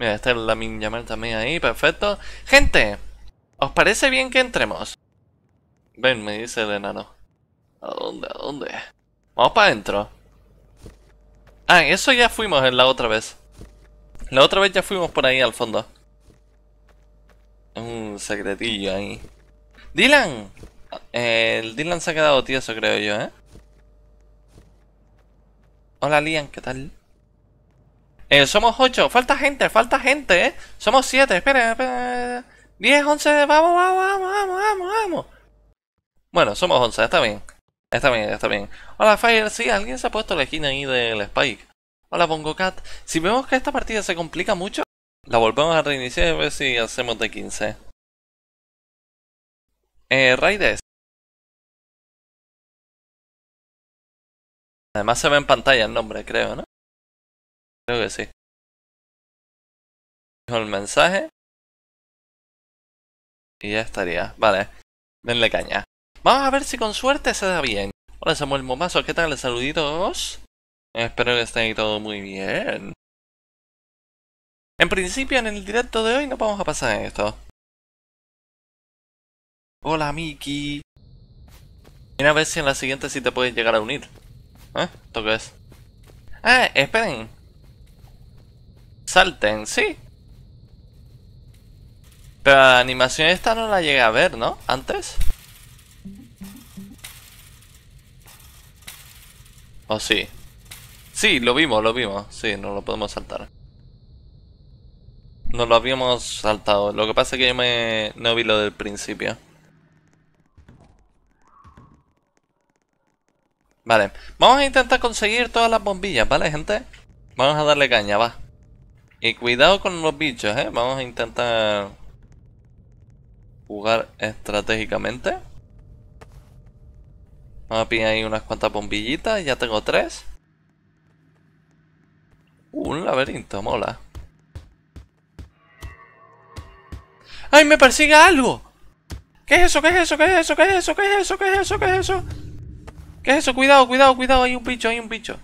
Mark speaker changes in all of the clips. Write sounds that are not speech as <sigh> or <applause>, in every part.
Speaker 1: Mira, está el Lamin llamar también ahí, perfecto. ¡Gente! ¿Os parece bien que entremos? Ven, me dice el enano. ¿A dónde? ¿A dónde? Vamos para adentro. Ah, eso ya fuimos en la otra vez. La otra vez ya fuimos por ahí al fondo. Un secretillo ahí. ¡Dylan! El Dylan se ha quedado tieso, creo yo, ¿eh? Hola, Lian, ¿qué tal? Eh, somos 8. Falta gente, falta gente, ¿eh? Somos 7. Esperen, esperen. 10, 11. Vamos, vamos, vamos, vamos, vamos, Bueno, somos 11. Está bien. Está bien, está bien. Hola, Fire. Sí, alguien se ha puesto la esquina ahí del Spike. Hola, Bongo Si vemos que esta partida se complica mucho, la volvemos a reiniciar y a ver si hacemos de 15. Eh, Raides. Además se ve en pantalla el nombre, creo, ¿no? Creo que sí. Dijo el mensaje. Y ya estaría. Vale. Denle caña. Vamos a ver si con suerte se da bien. Hola Samuel Momazo, ¿qué tal? Saluditos. Espero que estén ahí todo muy bien. En principio, en el directo de hoy no vamos a pasar esto. Hola, Miki. Mira a ver si en la siguiente sí te puedes llegar a unir. ¿Eh? ¿Esto qué es? Ah, esperen. Salten, sí. Pero la animación esta no la llegué a ver, ¿no? ¿Antes? ¿O oh, sí? Sí, lo vimos, lo vimos. Sí, no lo podemos saltar. No lo habíamos saltado. Lo que pasa es que yo me... no vi lo del principio. Vale, vamos a intentar conseguir todas las bombillas, ¿vale, gente? Vamos a darle caña, va. Y cuidado con los bichos, ¿eh? Vamos a intentar jugar estratégicamente. Vamos a pillar ahí unas cuantas bombillitas. Ya tengo tres.
Speaker 2: un laberinto,
Speaker 1: mola. ¡Ay, me persigue algo! ¿Qué es eso? ¿Qué es eso? ¿Qué es eso? ¿Qué es eso? ¿Qué es eso? ¿Qué es eso? ¿Qué es eso? ¿Qué es eso? Cuidado, cuidado, cuidado. Hay un bicho, hay un bicho.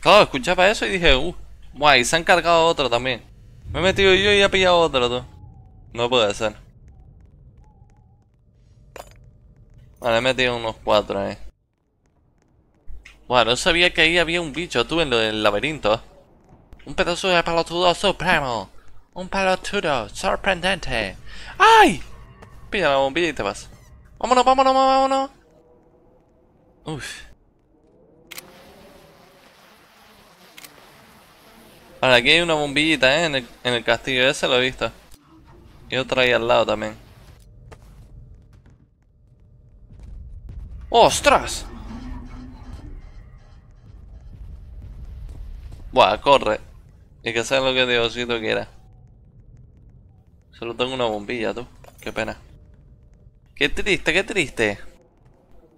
Speaker 1: Claro, escuchaba eso y dije, uh, guay, se han cargado otro también. Me he metido yo y he pillado otro, tú. No puede ser. Vale, he metido unos cuatro eh. Bueno, no sabía que ahí había un bicho, tú, en el laberinto. Un pedazo de palotudo supremo. Un palotudo sorprendente. ¡Ay! Pilla la bombilla y te vas. Vámonos, vámonos, vámonos. Uf. Ahora aquí hay una bombillita, ¿eh? En el, castillo ese lo he visto. Y otra ahí al lado también. ¡Ostras! Buah, corre. Y que sea lo que Diosito quiera. Solo tengo una bombilla, tú. Qué pena. Qué triste, qué triste.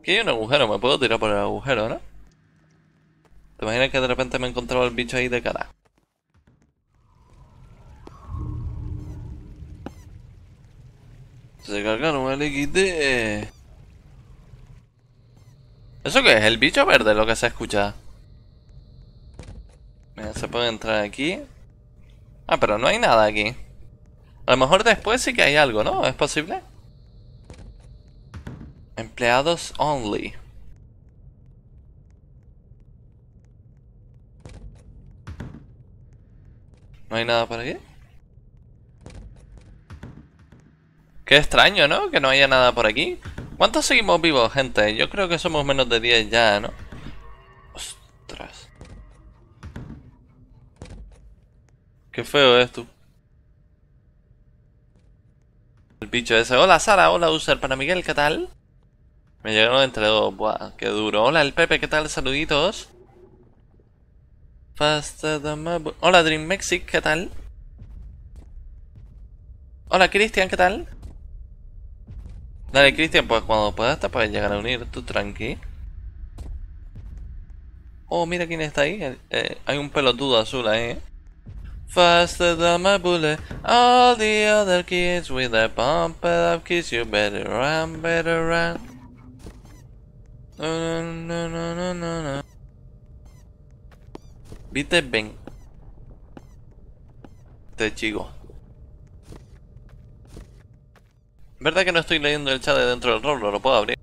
Speaker 1: Aquí hay un agujero, me puedo tirar por el agujero, ¿no? ¿Te imaginas que de repente me encontraba el bicho ahí de cara? Se cargaron el XD. ¿Eso qué es? ¿El bicho verde lo que se escucha? Mira, se puede entrar aquí. Ah, pero no hay nada aquí. A lo mejor después sí que hay algo, ¿no? ¿Es posible? Empleados only. ¿No hay nada por aquí? Qué extraño, ¿no? Que no haya nada por aquí. ¿Cuántos seguimos vivos, gente? Yo creo que somos menos de 10 ya, ¿no? Ostras. Qué feo es tú. El bicho ese. Hola, Sara. Hola, User. Para Miguel, ¿qué tal? Me llegaron entre dos. Buah, qué duro. Hola, el Pepe. ¿Qué tal? Saluditos. Hola, Dream Mexic. ¿Qué tal? Hola, Cristian. ¿Qué tal? Dale, Cristian, pues cuando puedas te puedes llegar a unir, tú tranqui. Oh, mira quién está ahí. Eh, eh, hay un pelotudo azul ahí. Faster than my bullet, all the other kids with their pump up kiss you better run, better run. No, no, no, no, no, no. Viste, ven. Te chico. Es ¿Verdad que no estoy leyendo el chat de dentro del Roblox? ¿Lo puedo abrir?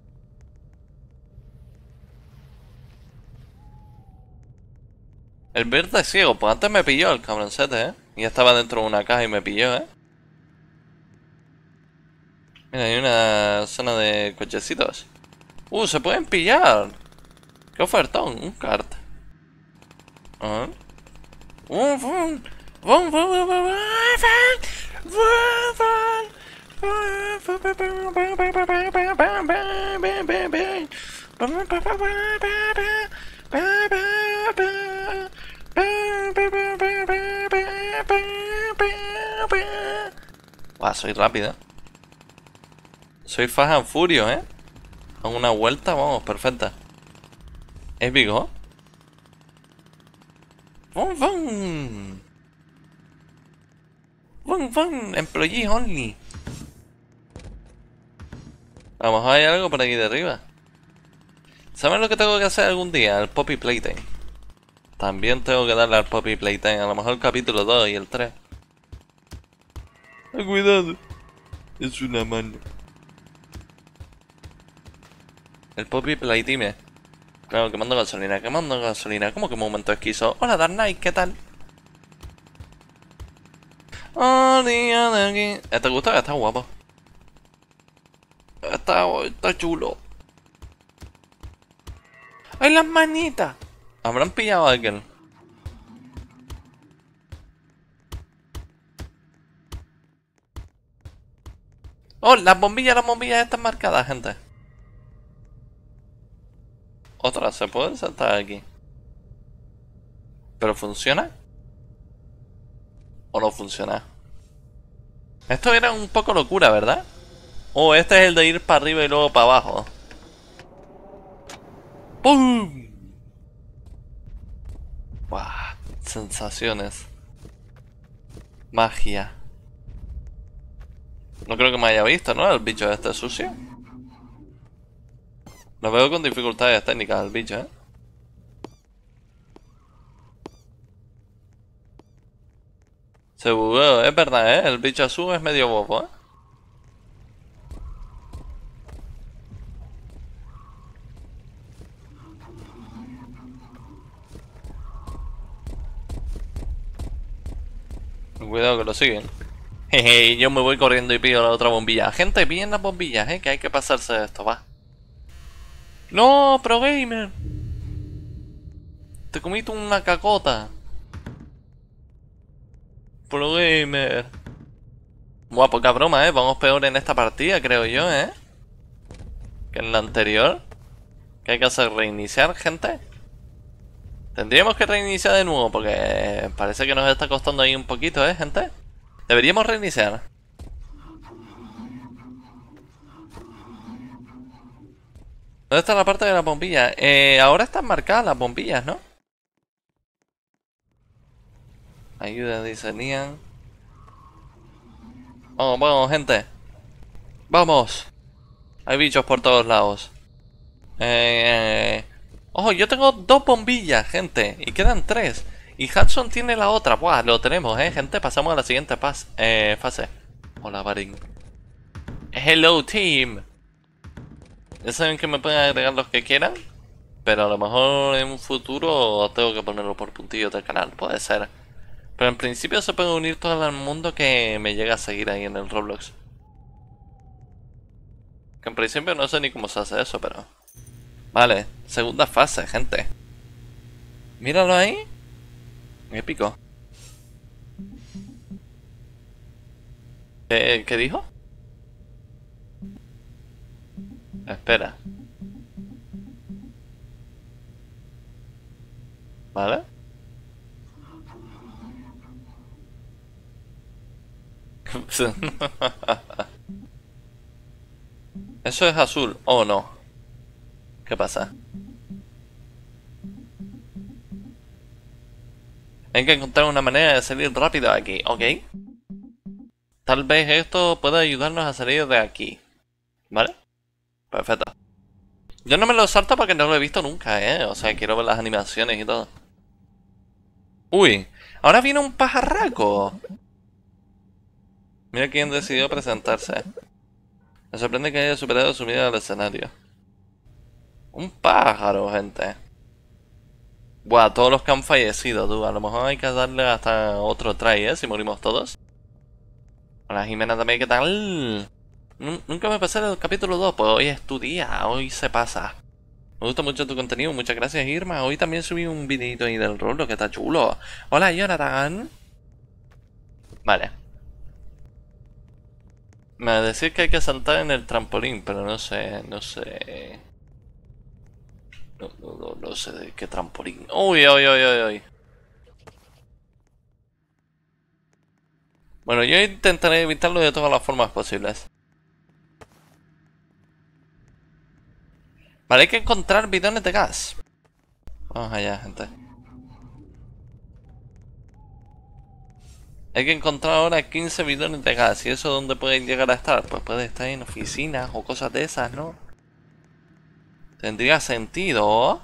Speaker 1: El verde es ciego, pues antes me pilló el cabroncete, ¿eh? Y estaba dentro de una caja y me pilló, ¿eh? Mira, hay una zona de cochecitos. ¡Uh! ¡Se pueden pillar! ¡Qué ofertón! Un kart. Wow, soy rápido. Soy Fajan Furio, ¿eh? A una vuelta, vamos, perfecta. Épico. ¡Bum, Vun Employee only. A lo mejor hay algo por aquí de arriba. ¿Sabes lo que tengo que hacer algún día? Al Poppy Playtime. También tengo que darle al Poppy Playtime. A lo mejor el capítulo 2 y el 3. cuidado. Es una mano. El Poppy Playtime. Claro, quemando gasolina, quemando gasolina. ¿Cómo que un momento esquizo? Hola, Dark Knight, ¿qué tal? Oh, eh, ¿Te gusta? Está guapo. Oh, está, chulo. ¡Ay, las manitas! ¿Habrán pillado a aquel? Oh, las bombillas, las bombillas están marcadas, gente. Otra, se puede saltar aquí. ¿Pero funciona? ¿O no funciona? Esto era un poco locura, ¿verdad? Oh, este es el de ir para arriba y luego para abajo. ¡Pum! ¡Wow! Sensaciones. Magia. No creo que me haya visto, ¿no? El bicho este sucio. Lo veo con dificultades técnicas el bicho, ¿eh? Se bugueó, es verdad, ¿eh? El bicho azul es medio bobo, ¿eh? cuidado que lo siguen. <laughs> Jeje, yo me voy corriendo y pido la otra bombilla. Gente, piden las bombillas, eh, que hay que pasarse de esto, va. No, pro gamer. Te comiste una cacota. Pro gamer. Buah, poca broma, eh. Vamos peor en esta partida, creo yo, eh. Que en la anterior. Que hay que hacer reiniciar, gente. Tendríamos que reiniciar de nuevo porque parece que nos está costando ahí un poquito, ¿eh, gente? Deberíamos reiniciar. ¿Dónde está la parte de la bombilla? Eh, ahora están marcadas las bombillas, ¿no? Ayuda, dice Nian. Vamos, vamos, gente. ¡Vamos! Hay bichos por todos lados. eh. eh Ojo, yo tengo dos bombillas, gente. Y quedan tres. Y Hudson tiene la otra. Buah, lo tenemos, eh, gente. Pasamos a la siguiente eh, fase. Hola, Baring. Hello, team. Ya saben que me pueden agregar los que quieran. Pero a lo mejor en un futuro tengo que ponerlo por puntillo del canal. Puede ser. Pero en principio se puede unir todo el mundo que me llega a seguir ahí en el Roblox. Que en principio no sé ni cómo se hace eso, pero... Vale, segunda fase, gente. Míralo ahí. Épico. ¿Qué, ¿Qué dijo? Espera. ¿Vale? <laughs> Eso es azul, o no. ¿Qué pasa? Hay que encontrar una manera de salir rápido de aquí, ¿ok? Tal vez esto pueda ayudarnos a salir de aquí. ¿Vale? Perfecto. Yo no me lo salto porque no lo he visto nunca, ¿eh? O sea, quiero ver las animaciones y todo. ¡Uy! ¡Ahora viene un pajarraco! Mira quién decidió presentarse. Me sorprende que haya superado su vida al escenario. Un pájaro, gente. Buah, todos los que han fallecido, tú. A lo mejor hay que darle hasta otro try, ¿eh? Si morimos todos. Hola, Jimena también, ¿qué tal? Nunca me pasé el capítulo 2, pues hoy es tu día, hoy se pasa. Me gusta mucho tu contenido, muchas gracias Irma. Hoy también subí un videito ahí del rolo que está chulo. Hola Jonathan. Vale. Me decís que hay que saltar en el trampolín, pero no sé, no sé. No, no, no, sé de qué trampolín. Uy, uy, uy, uy, uy. Bueno, yo intentaré evitarlo de todas las formas posibles. Vale, hay que encontrar bidones de gas. Vamos allá, gente. Hay que encontrar ahora 15 bidones de gas. ¿Y eso dónde pueden llegar a estar? Pues puede estar en oficinas o cosas de esas, ¿no? Tendría sentido.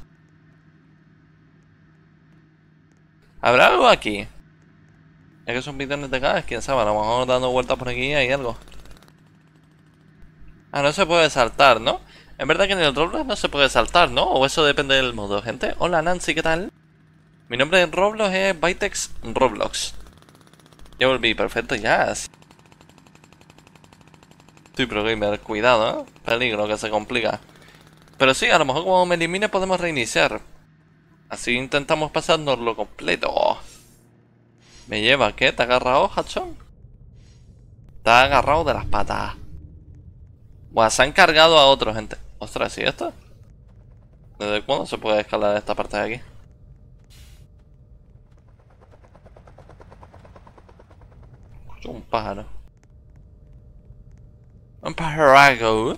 Speaker 1: ¿Habrá algo aquí? Es que son pitones de cada quién sabe, a lo mejor dando vueltas por aquí hay algo. Ah, no se puede saltar, ¿no? Es verdad que en el Roblox no se puede saltar, ¿no? O eso depende del modo, gente. Hola Nancy, ¿qué tal? Mi nombre en Roblox es Bytex Roblox. Ya volví, perfecto, ya. Yes. Sí, gamer, cuidado, ¿eh? Peligro que se complica. Pero sí, a lo mejor cuando me elimine podemos reiniciar. Así intentamos lo completo. Me lleva, ¿qué? ¿Te ha agarrado, hachón. Te ha agarrado de las patas. Bueno, se han cargado a otro, gente. Ostras, ¿y esto? ¿Desde cuándo se puede escalar esta parte de aquí? un pájaro. Un pájaro.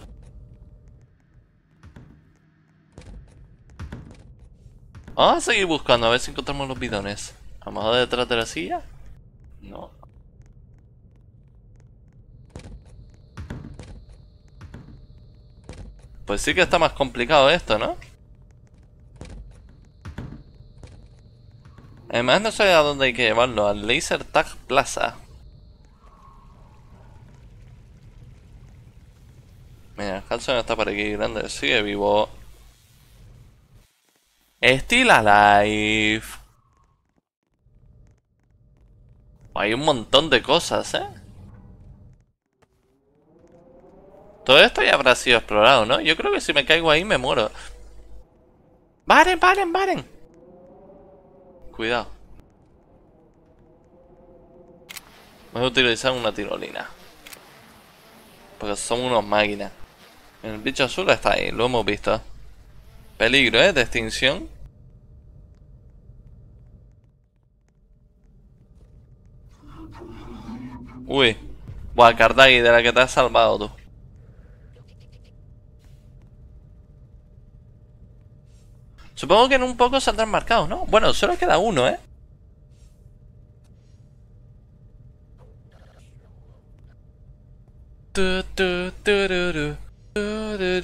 Speaker 1: Vamos a seguir buscando a ver si encontramos los bidones. A lo mejor detrás de la silla. No. Pues sí que está más complicado esto, ¿no? Además no sé a dónde hay que llevarlo, al Laser Tag Plaza. Mira, calzón está por aquí grande, sigue vivo. Still Alive. Hay un montón de cosas, ¿eh? Todo esto ya habrá sido explorado, ¿no? Yo creo que si me caigo ahí me muero. ¡Varen, varen, varen! Cuidado. Voy a utilizar una tirolina. Porque son unos máquinas. El bicho azul está ahí, lo hemos visto. Peligro, ¿eh? De extinción. Uy. Buah, Kardagi, de la que te has salvado tú. Supongo que en un poco saldrán marcados, ¿no? Bueno, solo queda uno, ¿eh? Tu, tu, tu, a ver,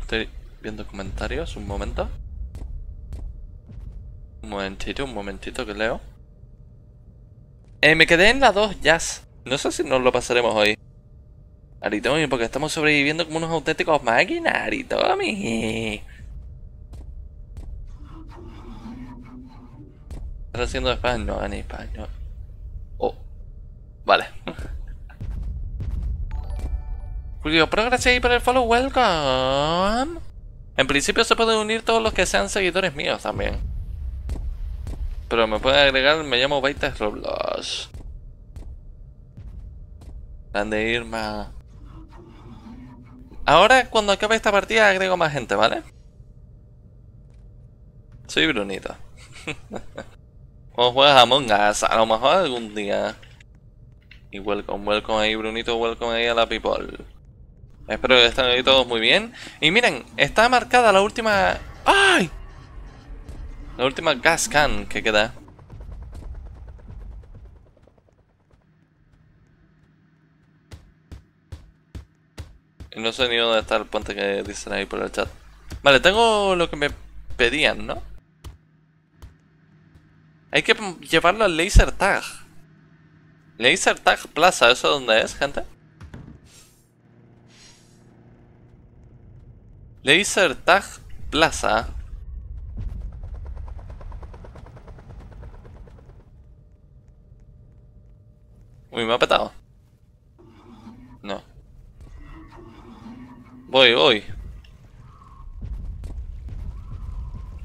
Speaker 1: estoy viendo comentarios, un momento. Un momentito, un momentito que leo. Eh, me quedé en la 2, Jazz. No sé si nos lo pasaremos hoy. Aritomi, porque estamos sobreviviendo como unos auténticos máquinas, Aritomi. Estás haciendo español? No, en español. Oh. Vale. Julio pero gracias por el follow, welcome. En principio se pueden unir todos los que sean seguidores míos también. Pero me pueden agregar, me llamo Baitas Roblox. Grande Irma. Ahora, cuando acabe esta partida, agrego más gente, ¿vale? Soy Brunito. ¿Cómo <laughs> juegas Among Us? A lo mejor algún día. Y welcome, welcome ahí, Brunito, welcome ahí a la people. Espero que estén ahí todos muy bien. Y miren, está marcada la última... ¡Ay! La última gas can que queda. No sé ni dónde está el puente que dicen ahí por el chat. Vale, tengo lo que me pedían, ¿no? Hay que llevarlo al Laser Tag. Laser Tag Plaza, ¿eso dónde es, gente? Laser Tag Plaza. Uy, me ha petado. Voy, voy.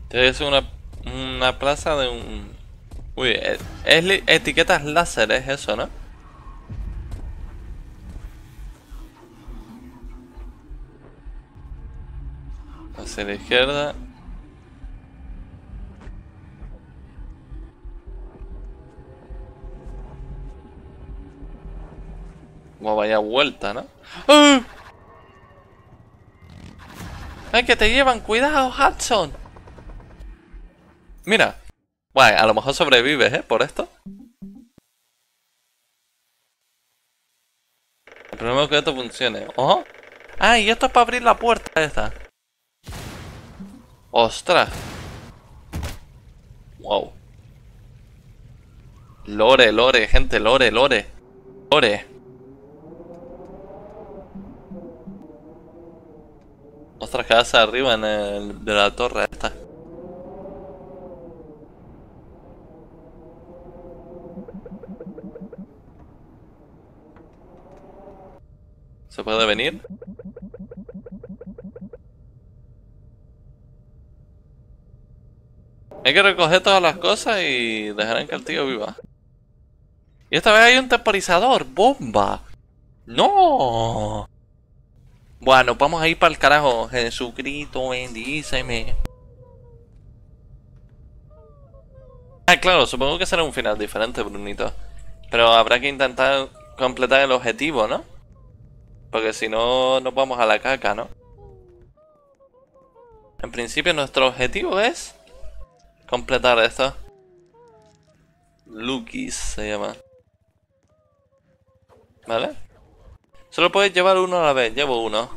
Speaker 1: Es una, una plaza de un... Uy, e, es, etiquetas láser, es eso, ¿no? Hacia la izquierda. no vaya vuelta, ¿no? ¡Ah! ¡Ay, que te llevan! ¡Cuidado, Hudson! Mira. Bueno, a lo mejor sobrevives, ¿eh? Por esto. El problema es que esto funcione. ¡Ojo! ¡Ah, y esto es para abrir la puerta esta! ¡Ostras! ¡Wow! Lore, lore, gente, lore, lore. Lore. Ostras, casa arriba en el, de la torre esta. ¿Se puede venir? Hay que recoger todas las cosas y en que el tío viva. Y esta vez hay un temporizador, bomba. No. Bueno, vamos a ir para el carajo. Jesucristo, bendíceme. Ah, claro, supongo que será un final diferente, Brunito. Pero habrá que intentar completar el objetivo, ¿no? Porque si no, nos vamos a la caca, ¿no? En principio nuestro objetivo es completar esto. Lucky se llama. ¿Vale? Solo puedes llevar uno a la vez. Llevo uno.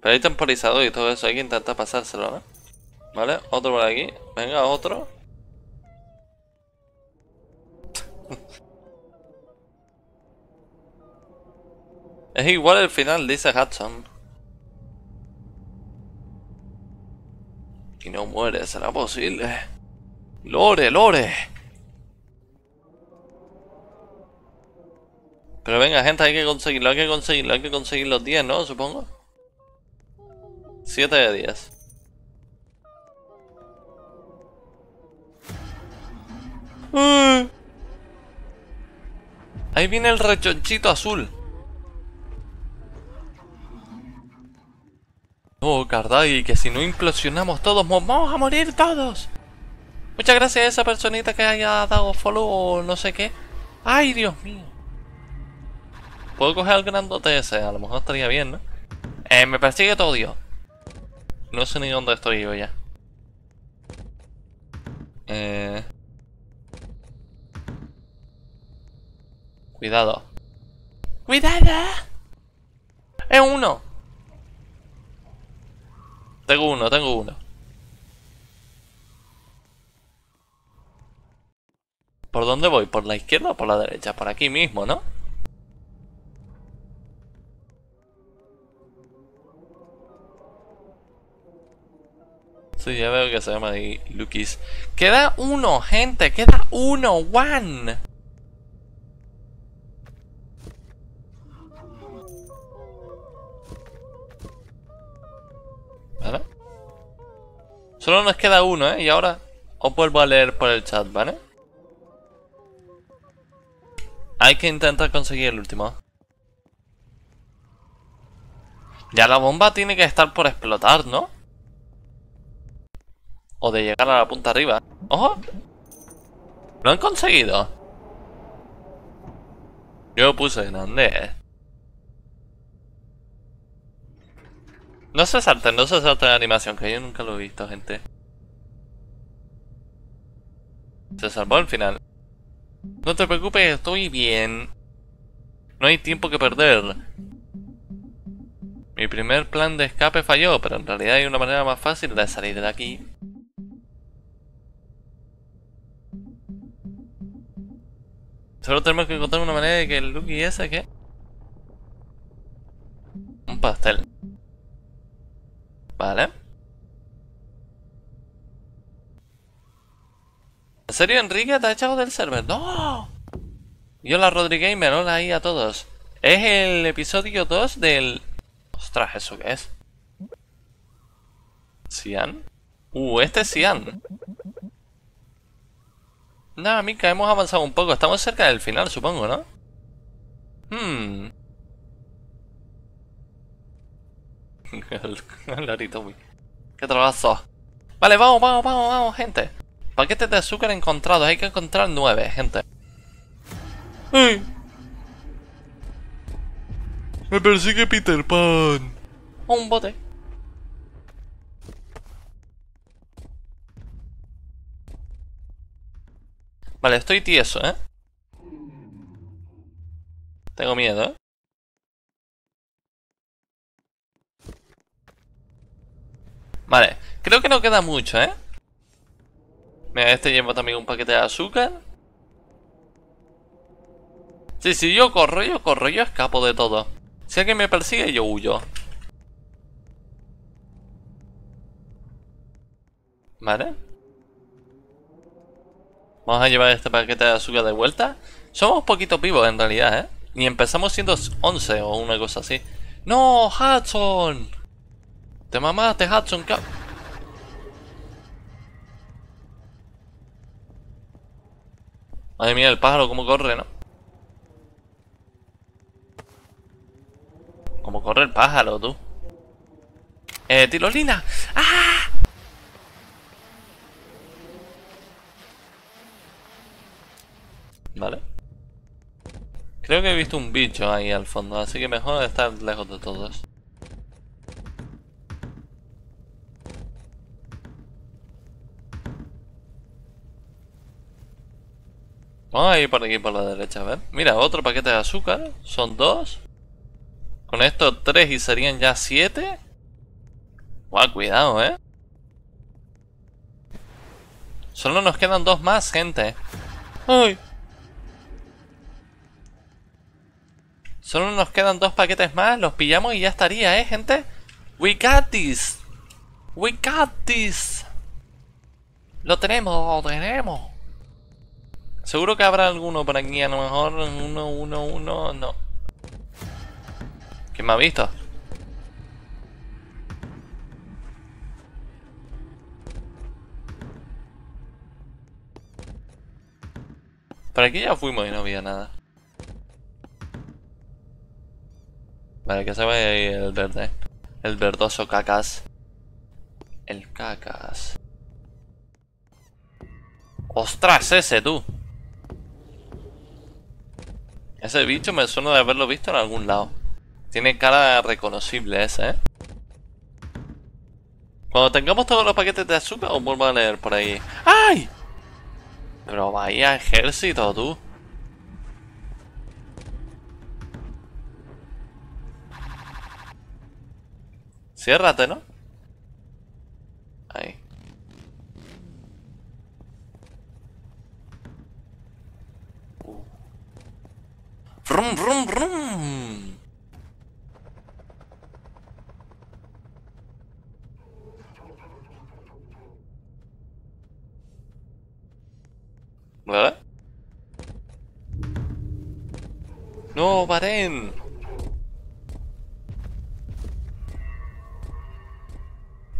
Speaker 1: Pero hay temporizador y todo eso. Hay que intentar pasárselo, ¿no? Vale, otro por aquí. Venga, otro. <laughs> es igual el final, dice Hudson. Y no muere, será posible. Lore, Lore. Pero venga, gente, hay que conseguirlo, hay que conseguirlo, hay que conseguir los 10, ¿no? Supongo. 7 de 10. Mm. Ahí viene el rechonchito azul. Oh, y que si no implosionamos todos, vamos a morir todos. Muchas gracias a esa personita que haya dado follow o no sé qué. Ay, Dios mío puedo coger al grandote ese, a lo mejor estaría bien, ¿no? Eh, me persigue todo Dios. No sé ni dónde estoy yo ya. Eh... Cuidado. ¡Cuidado! ¡Es uno! Tengo uno, tengo uno. ¿Por dónde voy? ¿Por la izquierda o por la derecha? Por aquí mismo, ¿no? Sí, ya veo que se llama ahí Queda uno, gente. Queda uno. One. ¿Vale? Solo nos queda uno, ¿eh? Y ahora os vuelvo a leer por el chat, ¿vale? Hay que intentar conseguir el último. Ya la bomba tiene que estar por explotar, ¿no? O de llegar a la punta arriba. ¡Ojo! ¡Lo han conseguido! Yo puse en ande. ¿eh? No se salten, no se salten la animación, que yo nunca lo he visto, gente. Se salvó al final. No te preocupes, estoy bien. No hay tiempo que perder. Mi primer plan de escape falló, pero en realidad hay una manera más fácil de salir de aquí. Solo tenemos que encontrar una manera de que el Lucky ese que... Un pastel. Vale. ¿En serio, Enrique? ¿Te ha echado del server? ¡No! Yo la Rodrigamer, hola ahí a todos. Es el episodio 2 del... Ostras, ¿eso qué es? ¿Cian? Uh, este es Cian. Nada, Mika, hemos avanzado un poco. Estamos cerca del final, supongo, ¿no? Hmm. <laughs> ¡Qué trabajo. Vale, vamos, vamos, vamos, vamos, gente. Paquetes de azúcar encontrados. Hay que encontrar nueve, gente. ¡Ay! ¡Me persigue Peter Pan! Un bote. Vale, estoy tieso, ¿eh? Tengo miedo, ¿eh? Vale, creo que no queda mucho, ¿eh? Mira, este llevo también un paquete de azúcar. Sí, si yo corro, yo corro, yo escapo de todo. Si alguien me persigue, yo huyo. Vale. Vamos a llevar este paquete de azúcar de vuelta. Somos poquitos vivos en realidad, ¿eh? Ni empezamos siendo 11 o una cosa así. ¡No, Hudson! ¡Te mamaste, Hudson! ¡Ay, mira el pájaro cómo corre, ¿no? Cómo corre el pájaro, tú. Eh, tirolina. ¡Ah! Creo que he visto un bicho ahí al fondo, así que mejor estar lejos de todos. Vamos a ir por aquí por la derecha, a ver. Mira, otro paquete de azúcar. Son dos. Con esto tres y serían ya siete. Guau, cuidado, eh. Solo nos quedan dos más, gente. ¡Ay! Solo nos quedan dos paquetes más, los pillamos y ya estaría, ¿eh, gente? We got this. We got this. Lo tenemos, lo tenemos. Seguro que habrá alguno por aquí, a lo mejor uno, uno, uno, no. ¿Quién me ha visto? Por aquí ya fuimos y no había nada. Vale, que se vaya ahí el verde. El verdoso cacas. El cacas. ¡Ostras, ese tú! Ese bicho me suena de haberlo visto en algún lado. Tiene cara reconocible ese, ¿eh? Cuando tengamos todos los paquetes de azúcar os vuelvo a leer por ahí. ¡Ay! Pero vaya ejército, tú. Cierrate, ¿no?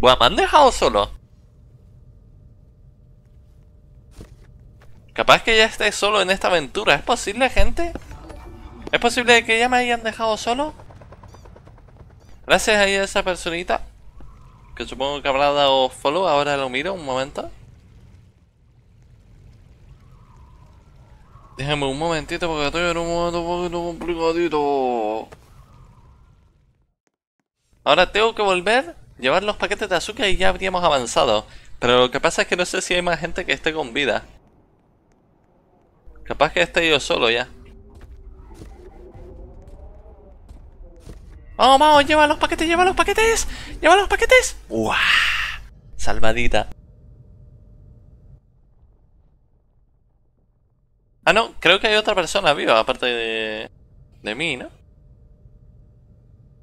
Speaker 1: ¿me han dejado solo? Capaz que ya esté solo en esta aventura. ¿Es posible, gente? ¿Es posible que ya me hayan dejado solo? Gracias a esa personita. Que supongo que habrá dado follow. Ahora lo miro un momento. Déjame un momentito porque estoy en un momento un poquito complicadito. Ahora tengo que volver llevar los paquetes de azúcar y ya habríamos avanzado. Pero lo que pasa es que no sé si hay más gente que esté con vida. Capaz que esté yo solo ya. Vamos, vamos, lleva los paquetes, lleva los paquetes, lleva los paquetes. ¡Uah! Salvadita. Ah, no, creo que hay otra persona viva, aparte de, de mí, ¿no?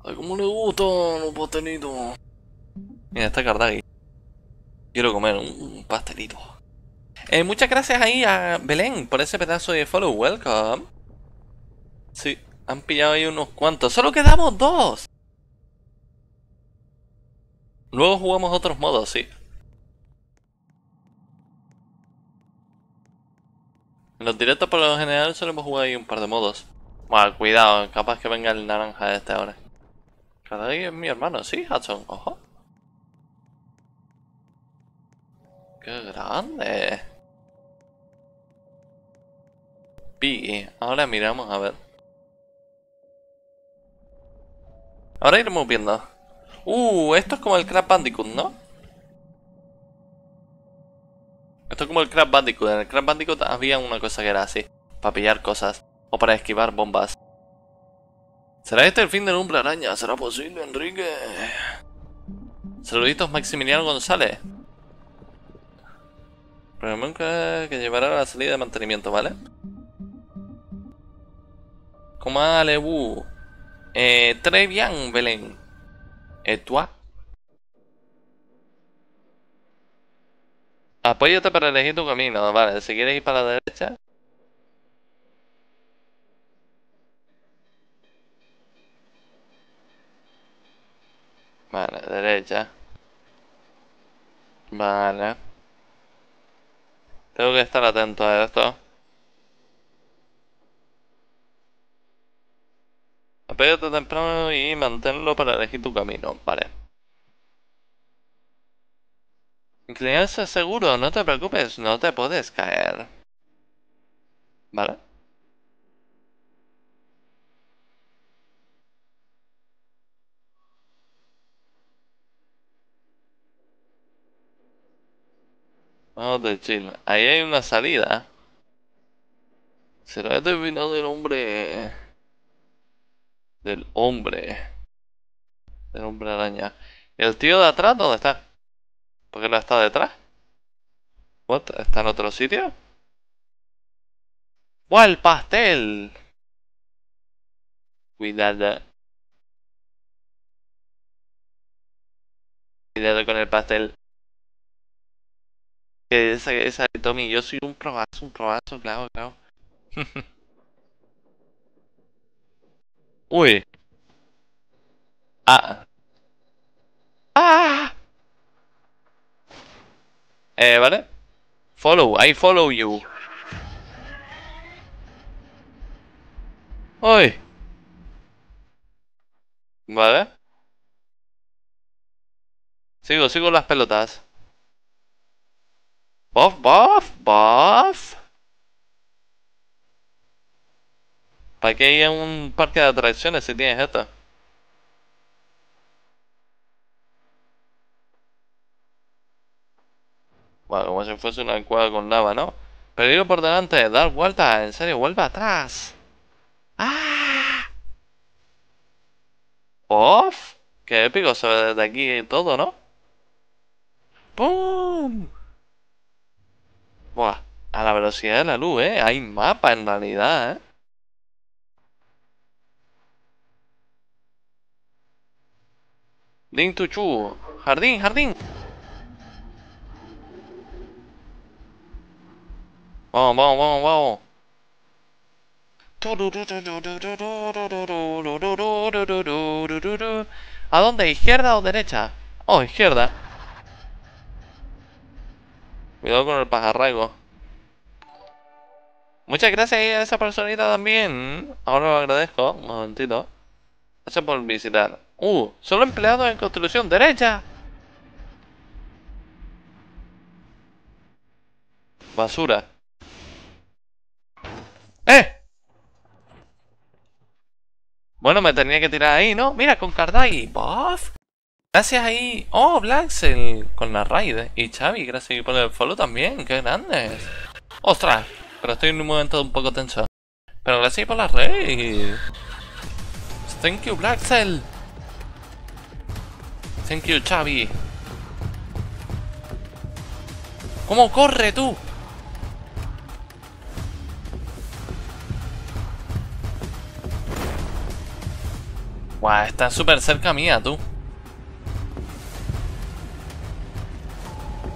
Speaker 1: Ay, como le gusta los tenido. Mira, esta Kardagi. Quiero comer un pastelito. Eh, muchas gracias ahí a Belén por ese pedazo de follow. Welcome. Sí, han pillado ahí unos cuantos. Solo quedamos dos. Luego jugamos otros modos, sí. En los directos por lo general hemos jugado ahí un par de modos. Bueno, cuidado, capaz que venga el naranja de este ahora. Cada es mi hermano, sí, Hudson, ojo. grande! Piggy, ahora miramos a ver. Ahora iremos viendo. Uh, esto es como el Crab Bandicoot, ¿no? Esto es como el Crab Bandicoot. En el Crab Bandicoot había una cosa que era así. Para pillar cosas. O para esquivar bombas. ¿Será este el fin del hombre araña? ¿Será posible, Enrique? Saluditos, Maximiliano González. Remember que llevará a la salida de mantenimiento, ¿vale? Coma Lebu. Eh, très bien, Belén. Et eh, Apóyate para elegir tu camino, vale. Si quieres ir para la derecha. Vale, derecha. Vale. Tengo que estar atento a esto. Apégate temprano y manténlo para elegir tu camino. Vale. Inclinarse seguro, no te preocupes, no te puedes caer. Vale. Vamos de chile. Ahí hay una salida. Se lo he terminado el hombre? Del hombre. Del hombre araña. ¿El tío de atrás dónde está? ¿Por qué no está detrás? What? ¿Está en otro sitio? ¡Wow! el pastel! Cuidado. Cuidado con el pastel. Que esa, esa de Tommy, yo soy un probazo, un probazo, claro, claro. <laughs> Uy. Ah. Ah. Eh, ¿vale? Follow, I follow you. Uy. ¿Vale? Sigo, sigo las pelotas. Bof, ¿Para qué ir un parque de atracciones si tienes esto? Bueno, como si fuese una cueva con lava, ¿no? ¡Pero ir por delante, dar vuelta, en serio, vuelve atrás. ¡Ah! ¡Off! ¡Qué épico se ve desde aquí todo, ¿no? ¡Pum! Buah, pues, a la velocidad de la luz, ¿eh? Hay mapa en realidad, ¿eh? Ding chu. Jardín, jardín. Vamos, vamos, vamos, vamos. ¿A dónde? ¿Izquierda o derecha? Oh, izquierda. Cuidado con el pajarraigo. Muchas gracias a esa personita también. Ahora lo agradezco. Un momentito. Gracias por visitar. Uh, solo empleado en construcción. Derecha. Basura. ¡Eh! Bueno, me tenía que tirar ahí, ¿no? Mira, con y boss Gracias ahí. Oh, Blaxel con la raid. Y Xavi, gracias por el follow también. Qué grandes. Ostras, pero estoy en un momento un poco tenso. Pero gracias por la raid. Thank you, Blaxel. Thank you, Xavi. ¿Cómo corre tú? Guau, está súper cerca mía, tú.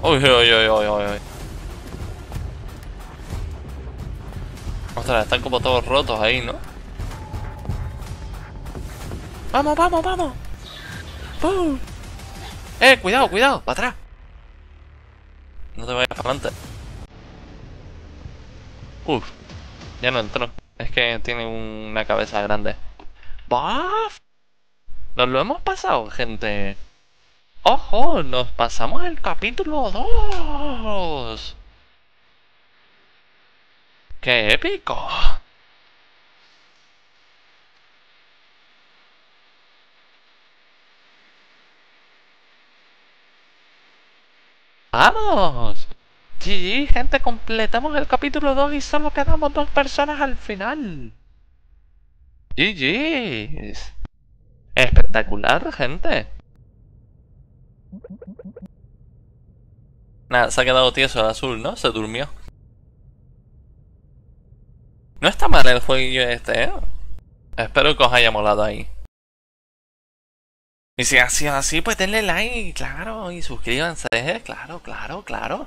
Speaker 1: Uy, uy, uy, uy, uy. Ostras, están como todos rotos ahí, ¿no? ¡Vamos, vamos, vamos! ¡Pum! Uh. ¡Eh, cuidado, cuidado! ¡Para atrás! No te vayas para adelante. Uf, ya no entró. Es que tiene una cabeza grande. Nos lo hemos pasado, gente. ¡Ojo! ¡Nos pasamos el capítulo 2! ¡Qué épico! ¡Vamos! GG, gente, completamos el capítulo 2 y solo quedamos dos personas al final. GG. Espectacular, gente. Nada, se ha quedado tieso el azul, ¿no? Se durmió. No está mal el juego este, ¿eh? Espero que os haya molado ahí. Y si ha sido así, pues denle like, claro, y suscríbanse, ¿eh? claro, claro, claro.